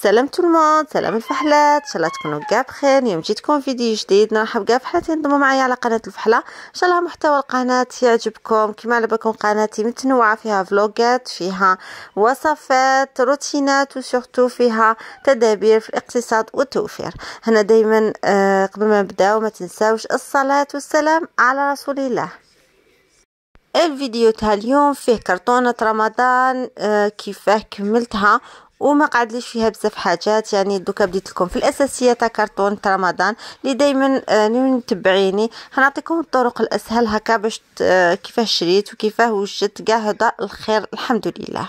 سلام تو الموند سلام الفحلات ان شاء الله تكونوا كاع بخير اليوم جيتكم فيديو جديد نرحب كاع بحلات ينضموا معايا على قناه الفحله ان شاء الله محتوى القناه يعجبكم كما على بالكم قناتي متنوعه فيها فلوقات فيها وصفات روتينات وسورتو فيها تدابير في الاقتصاد والتوفير هنا دائما قبل ما نبداو ما تنساوش الصلاه والسلام على رسول الله الفيديو تاع اليوم فيه كرتونة رمضان كيفاه كملتها وما قعدليش فيها بزاف حاجات يعني دوكا بديت لكم في الاساسيه تاع كرتون رمضان اللي دائما آه، من متبعيني غنعطيكم الطرق الاسهل هكا باش آه، كيفاه شريت وكيفاه وجدت كاع هذا الخير الحمد لله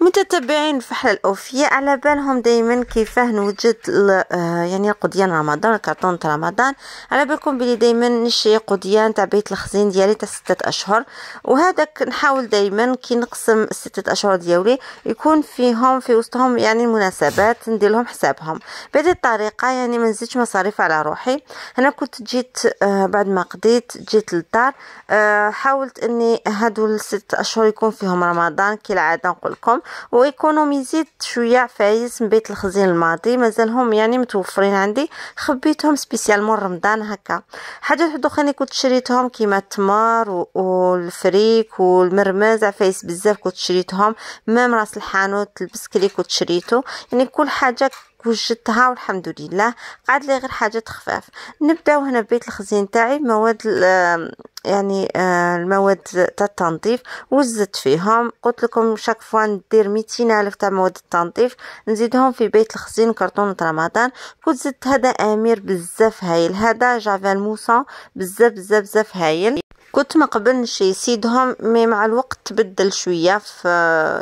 متتبعين فحل الأوفياء على بالهم دايما كيفاه نوجد آه، يعني القضيان رمضان الكرتون تاع رمضان على بالكم بلي دايما نشري قضيان تاع بيت الخزين ديالي تاع ستة أشهر وهذاك نحاول دايما كي نقسم ستة أشهر ديالي يكون فيهم في وسطهم يعني المناسبات ندير لهم حسابهم بهذه الطريقة يعني ما نزيدش مصاريف على روحي أنا كنت جيت آه، بعد ما قضيت جيت للدار آه، حاولت أني هادو الست أشهر يكون فيهم رمضان كالعادة نقول لكم وايكونوميزيت شويه عفايس من بيت الخزين الماضي مازالهم يعني متوفرين عندي خبيتهم سبيسيالمون رمضان هكا حاجات واحد اخرين كنت شريتهم كيما التمر والفريك والمرمز عفايس بزاف كنت شريتهم مام راس الحانوت البسكلي كنت شريته يعني كل حاجه وجدتها والحمد لله قعد لي غير حاجات خفاف نبداو هنا ببيت الخزين تاعي مواد آه، يعني آه، المواد تاع التنظيف وزدت فيهم قلت لكم شاك فوا ندير ميتين الف تاع مواد التنظيف نزيدهم في بيت الخزين كرتون رمضان كنت زدت هذا امير بزاف هايل هذا جافيل موسون بزاف بزاف بزاف هايل كنت ما قبلش يسيدهم مي مع الوقت تبدل شويه في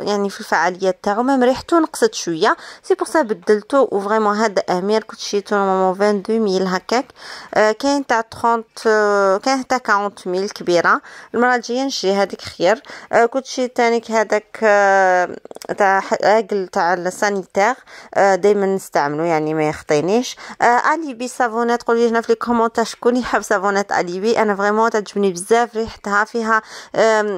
يعني في الفعاليات تاعو ما ريحتو نقصت شويه سي بور سا بدلتو و فريمون هذا امير كنت شريته نورمالمون 22000 هكاك آه، كاين تاع 30 آه، كاين تاع 40000 كبيره المره الجايه نشري هذيك خير آه، كنت شريت تانيك هذاك تاع اجل تاع السانيتير آه، دائما نستعملو يعني ما يخطينيش اليبي آه، صابونات قولي لنا في كومونتير شكون يحب صابونات اليبي انا فريمون تعجبني بزاف ريحتها فيها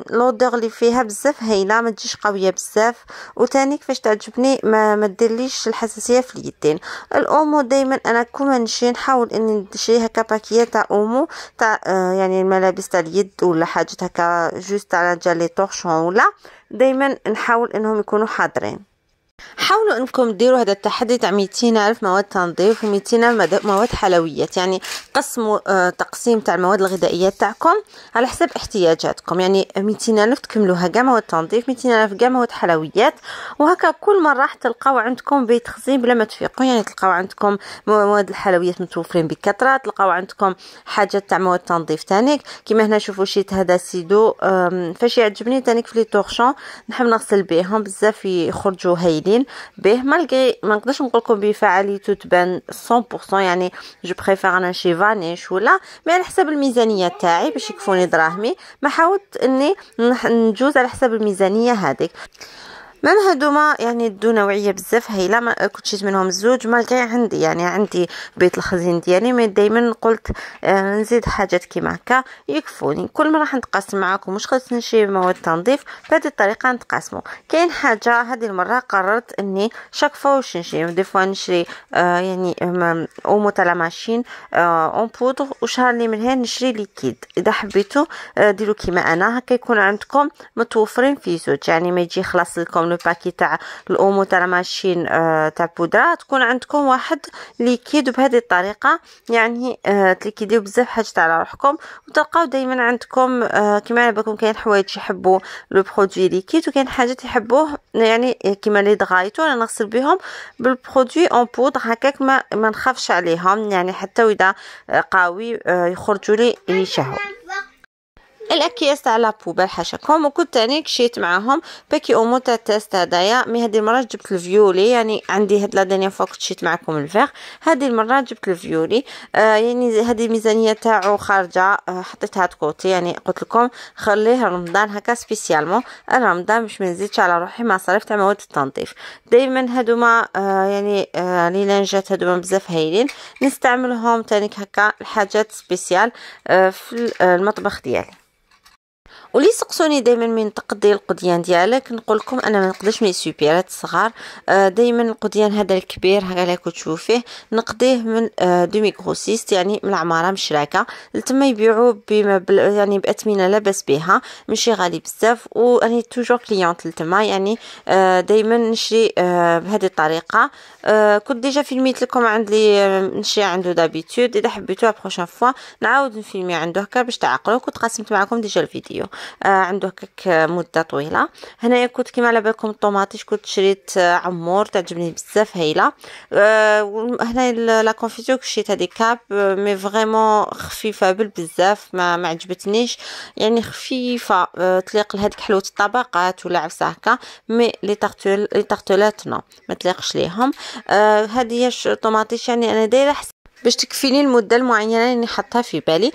لودور اللي فيها بزاف هايله ما تجيش قويه بزاف وثاني كيفاش تعجبني ما, ما ديرليش الحساسيه في اليدين الاومو دائما انا كوما نجي نحاول اني نشري هكا باكيه تاع اومو تاع آه، يعني الملابس تاع اليد ولا حاجه هكا جوست على جالي طوشون ولا دايما نحاول انهم يكونوا حاضرين حاولوا انكم ديروا هذا التحدي تاع 200 الف مواد تنظيف و200 الف مواد حلويات يعني قسموا آه، تقسيم تاع المواد الغذائيه تاعكم على حسب احتياجاتكم يعني 200 الف تكملوها كاع مواد تنظيف 200 الف كاع مواد حلويات وهكا كل مره راح تلقاو عندكم بيت خزين بلا ما تفيقوا يعني تلقاو عندكم مواد الحلويات متوفرين بكثره تلقاو عندكم حاجات تاع مواد تنظيف تانيك كيما هنا شوفوا شيت هذا سيدو فاش يعجبني تانيك في لي تورشون نحب نغسل بهم بزاف يخرجوا هايلين قاعدين به مالغي ما نقدرش نقول لكم بفعاليته تبان 100% يعني جو بريفير انا شي فانيش ولا مي على حساب الميزانيه تاعي باش يكفوني دراهمي ما حاولت اني نجوز على حساب الميزانيه هذيك مام هادوما يعني دو نوعيه بزاف هايله ما كنت شيت منهم الزوج ما لقاي عندي يعني عندي بيت الخزين ديالي مي دائما قلت آه نزيد حاجات كيما هكا يكفوني كل مره نتقاسم معاكم واش خاصني شي مواد تنظيف بهذه الطريقه نتقاسمو كاين حاجه هذه المره قررت اني شاك فوا واش نشري دي فوا نشري آه يعني او تاع لا ماشين اون آه بودر وشهر لي من هنا نشري ليكيد اذا حبيتو آه ديرو كيما انا هكا يكون عندكم متوفرين في زوج يعني ما يجي خلاص لكم لو باكي تاع الاومو تاع ماشين آه، تاع بودره تكون عندكم واحد ليكيد بهذه الطريقه يعني آه، تليكيديو بزاف حاجه على روحكم وتلقاو دائما عندكم آه، كيما على بالكم كاين حوايج يحبوا لو برودوي ليكيد وكاين حاجات يحبوه يعني كيما لي دغايتو انا نغسل بهم بالبرودوي اون بودر هكاك ما, ما نخافش عليهم يعني حتى واذا قاوي يخرجوا لي يشهوا الأكياس تاع لابو حاشاكم وكنت تاني كشيت معاهم باكي أومو تاع تيست هدايا مي هذه المرة جبت الفيولي يعني عندي هاد لا دانيا فوا كنت شيت معاكم الفيغ هذه المرة جبت الفيولي آه يعني هذه الميزانية تاعو خارجة آه حطيتها تكوتي يعني قلت لكم خليه رمضان هكا سبيسيالمون رمضان باش منزيدش على روحي مصاريف تاع مواد التنظيف دائما هادوما آه يعني آه ليلانجات هادوما بزاف هايلين نستعملهم تانيك هكا الحاجات سبيسيال آه في آه، المطبخ ديالي ولي سقسوني دائما من تقضي القضيان ديالك نقول لكم انا ما نقدرش من السوبيرات الصغار آه، دائما القضيان هذا الكبير هكا اللي كتشوفوا فيه نقضيه من دومي آه، كروسيست يعني من العماره مشراكه لتما يبيعوا بما يعني باثمنه لاباس بها ماشي غالي بزاف واني توجو كليونت لتما يعني آه، دائما نشري بهذه الطريقه كنت ديجا فيلميت لكم عند لي نشري عنده دابيتود اذا حبيتوها بروشان فوا نعاود نفيلمي عنده هكا باش تعقلوا كنت قسمت معكم ديجا الفيديو آه، عنده هكاك مده طويله هنايا كنت كيما على بالكم الطوماطيش كنت شريت آه، عمور تعجبني بزاف هايله آه، هنا لا كونفيتور شريت هذه كاب مي فريمون خفيفه بالبزاف ما ما عجبتنيش يعني خفيفه تليق لهذيك حلوه الطبقات ولا عفسه هكا مي لي تارتول لي تارتولات نو ما تليقش ليهم هذه الطوماطيش يعني انا دايره باش تكفيني المده المعينه اللي نحطها في بالي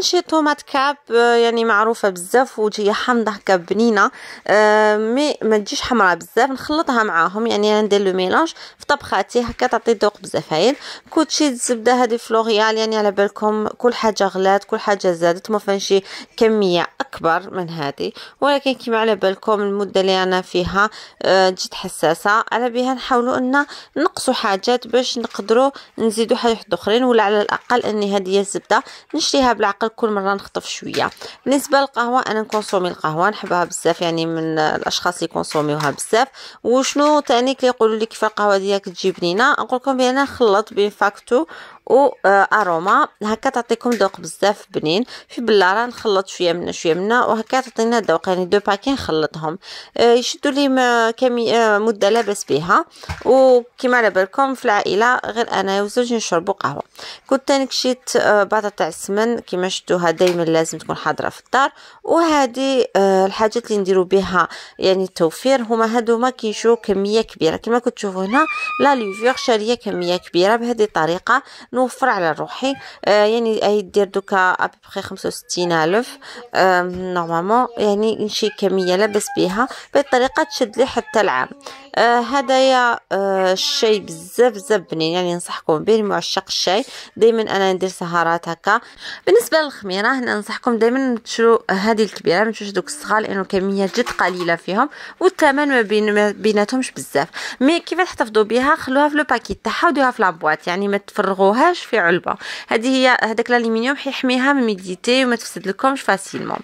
شي طوماط كاب آه، يعني معروفه بزاف وجايه حامضه هكا بنينه آه، مي ما تجيش حمراء بزاف نخلطها معاهم يعني ندير لو ميلانج في طبخاتي هكا تعطي ذوق بزاف هايل كوتشي الزبده هذه فلوريال يعني على بالكم كل حاجه غلات كل حاجه زادت شي كميه اكبر من هذه ولكن كيما على بالكم المده اللي انا فيها أه جد حساسه على بها نحاولوا ان نقصوا حاجات باش نقدروا نزيدوا حاجه الاخرين ولا على الاقل اني هذه الزبده نشريها بالعقل كل مره نخطف شويه بالنسبه للقهوه انا نكونسومي القهوه نحبها بزاف يعني من الاشخاص اللي يكونسوميوها بزاف وشنو تاني كيقولوا لي كيف القهوه ديالك تجي بنينه نقول لكم بان نخلط بين فاكتو واروما آه، هكا تعطيكم ذوق بزاف بنين في بلاره نخلط شويه منا شويه منا وهكا تعطينا ذوق يعني دو باكي نخلطهم آه، يشدوا لي كمي آه، مده لاباس بها وكما على بالكم في العائله غير انا وزوجي نشربوا قهوه كنت ثاني كشيت بعض تاع السمن كما شفتوها دائما لازم تكون حاضره في الدار وهذه الحاجات اللي نديروا بها يعني التوفير هما ما كيشو كميه كبيره كما كتشوفوا هنا لا ليفور شاريه كميه كبيره بهذه الطريقه نوفر على روحي آه، يعني هي دير دوكا ابيبخي خمسة وستين الف نورمالمون آه، يعني شي كميه لاباس بها بطريقه تشد لي حتى العام آه هدايا الشاي آه، بزاف بزاف بنين يعني ننصحكم به معشق الشاي دائما انا ندير سهرات هكا بالنسبه للخميره هنا ننصحكم دائما تشرو هذه الكبيره ما تشوش دوك الصغار لانه كميه جد قليله فيهم والثمن ما بين ما بيناتهمش بزاف مي كيف تحتفظوا بها خلوها في لو باكيت تاعها وديروها في لابواط يعني ما تفرغوها تحطوهاش في علبه هذه هي هذاك الالومنيوم حيحميها من ميديتي وما تفسد لكمش فاسيلمون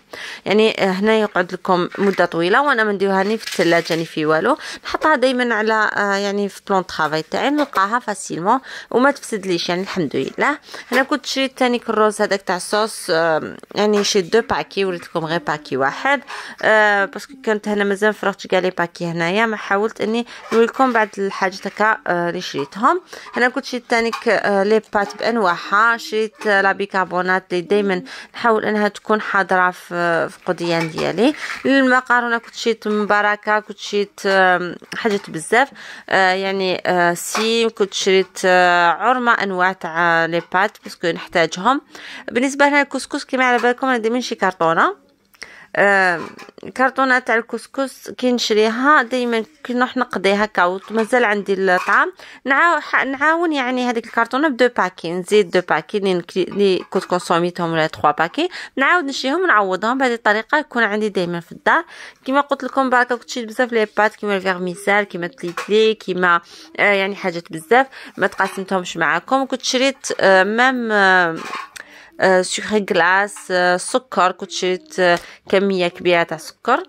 يعني هنا يقعد لكم مده طويله وانا ما ني في الثلاجه ني في والو نحطها دائما على آه، يعني في بلون طرافاي تاعي نلقاها فاسيلمون وما تفسدليش يعني الحمد لله هنا كنت شريت ثاني كروز هذاك تاع الصوص يعني شي دو باكي وليت لكم غير باكي واحد آه، باسكو كانت هنا مازال مفرغتش كاع لي باكي هنايا ما حاولت اني لكم بعد الحاجات هكا اللي آه، شريتهم هنا كنت شريت ثاني لي بات بانواعها شريت بيكربونات اللي دائما نحاول انها تكون حاضره في القضيان ديالي المقارونه آه، يعني، آه، كنت شريت مباركه كنت شريت حاجات بزاف يعني سيم كنت شريت عرمه انواع تاع لي بات باسكو نحتاجهم بالنسبه لنا الكسكس كما على بالكم انا ديما شي كرتونه كرتونه تاع الكسكس كي نشريها دائما كي نروح نقضي هكا ومازال عندي الطعام نعاون يعني هذيك الكرتونه بدو باكي نزيد دو باكي لي كنت كونسوميتهم ولا 3 باكي نعاود نشريهم ونعوضهم بهذه الطريقه يكون عندي دائما في الدار كيما قلت لكم بركه كنت شريت بزاف لي بات كيما الفيرميسال كيما التليتلي كيما آه، يعني حاجات بزاف ما تقاسمتهمش معاكم كنت شريت آه، مام آه آه، سكر كلاص السكر آه، كنت شريت آه، كميه كبيره تاع سكر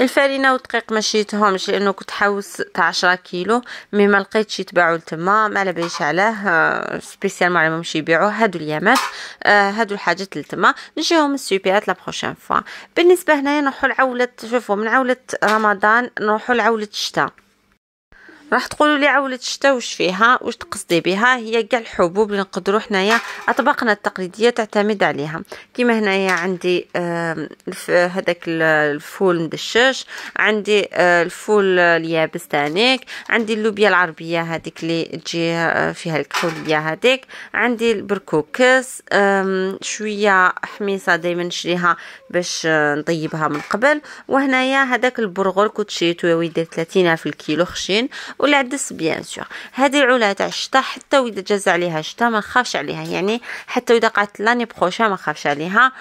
الفرينه والدقيق ما شريتهمش لانه كنت حوس تاع 10 كيلو مي ما لقيتش يتباعوا لتما ما على باليش علاه سبيسيال ما عرفهمش يبيعوا هادو اليامات هادو الحاجات لتما نجيهم السوبيات لا بروشين فوا بالنسبه هنايا نروحوا لعوله شوفوا من عوله رمضان نروحوا لعوله الشتاء راح تقولوا لي عاولة الشتا واش فيها واش تقصدي بها هي كاع الحبوب اللي نقدروا حنايا اطباقنا التقليديه تعتمد عليها كيما هنايا عندي هذاك الفول مدشش عندي الفول اليابس تانيك عندي اللوبيا العربيه هذيك اللي تجي فيها الكحوليه هذيك عندي البركوكس شويه حميصه دائما نشريها باش نطيبها من قبل وهنايا هذاك البرغل كوتشيتو يدير 30 في الكيلو خشين والعدس بيان سور هذه العلا تاع الشتا حتى واذا جاز عليها الشتا ما نخافش عليها يعني حتى واذا قعدت لاني بروشا ما نخافش عليها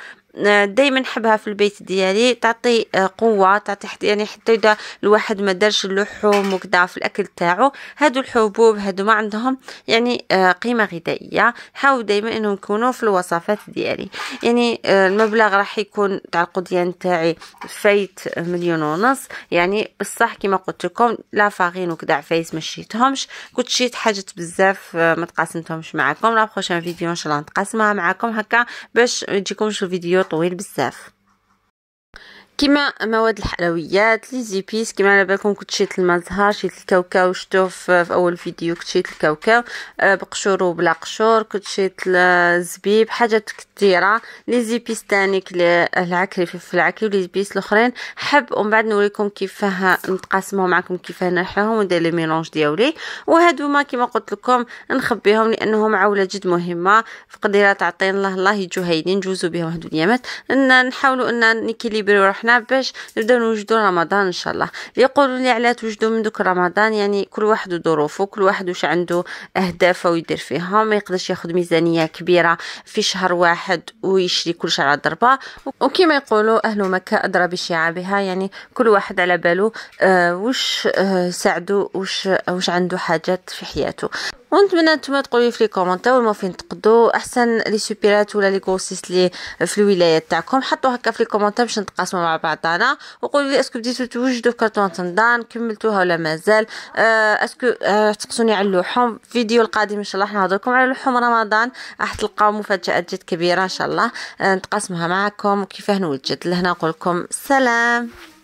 دائما نحبها في البيت ديالي تعطي آه، قوه تعطي حتى يعني حتى اذا الواحد ما دارش اللحوم وكذا في الاكل تاعو هادو الحبوب هادو ما عندهم يعني آه، قيمه غذائيه حاول دائما انهم يكونوا في الوصفات ديالي يعني آه، المبلغ راح يكون تاع القضيان تاعي فايت مليون ونص يعني بصح كما قلت لكم لا فاغين وكذا عفايس ما شيتهمش كنت شيت حاجات بزاف ما تقاسمتهمش معكم لا بروشان فيديو ان شاء الله نتقاسمها معكم هكا باش ما تجيكمش الفيديو طويل بزاف كما مواد الحلويات لي زيبيس كما على بالكم كنت شيت المزهر شيت الكاوكاو شتو في, اول فيديو كنت شيت الكاوكاو آه، بقشور وبلا قشور كنت شيت الزبيب حاجات كثيره لي زيبيس تاني العكري في العكري ولي زيبيس الاخرين حب ومن بعد نوريكم كيفاه نتقاسمهم معكم كيفاه نرحوهم وندير لي ميلونج ديالي وهادو ما كما قلت لكم نخبيهم لانهم عوله جد مهمه فقديره تعطينا الله الله يجوا هايلين نجوزو بهم هادو اليامات نحاولوا ان نكيليبريو روحنا احنا باش نبداو نوجدو رمضان ان شاء الله يقولوا لي علاه توجدوا من دوك رمضان يعني كل واحد وظروفه كل واحد واش عنده اهدافه ويدير فيها ما يقدرش ياخذ ميزانيه كبيره في شهر واحد ويشري كل شيء على ضربه وكما يقولوا اهل مكه ادرى بشعابها يعني كل واحد على بالو آه واش آه ساعدو واش آه، واش عنده حاجات في حياته ونتمنى نتوما تقولوا في لي كومونتير وما فين تقدو احسن لي سوبيرات ولا لي كورسيس لي في الولايه تاعكم حطوا هكا في لي كومونتير باش نتقاسموا مع بعضنا وقولوا لي اسكو بديتو توجدوا في كرتون تنضان كملتوها ولا مازال آه، اسكو أه تقصوني على اللحوم فيديو القادم ان شاء الله نهضر لكم على لحوم رمضان راح تلقاو مفاجات جد كبيره ان شاء الله أه نتقاسمها معكم كيفاه نوجد لهنا نقول لكم سلام